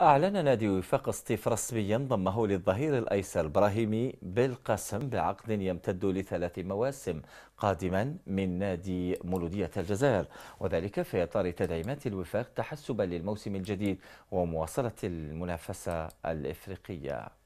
أعلن نادي وفاق اسطيف رسميا ضمه للظهير الأيسر إبراهيمي بالقسم بعقد يمتد لثلاث مواسم قادما من نادي مولودية الجزائر وذلك في إطار تدعيمات الوفاق تحسبا للموسم الجديد ومواصلة المنافسة الإفريقية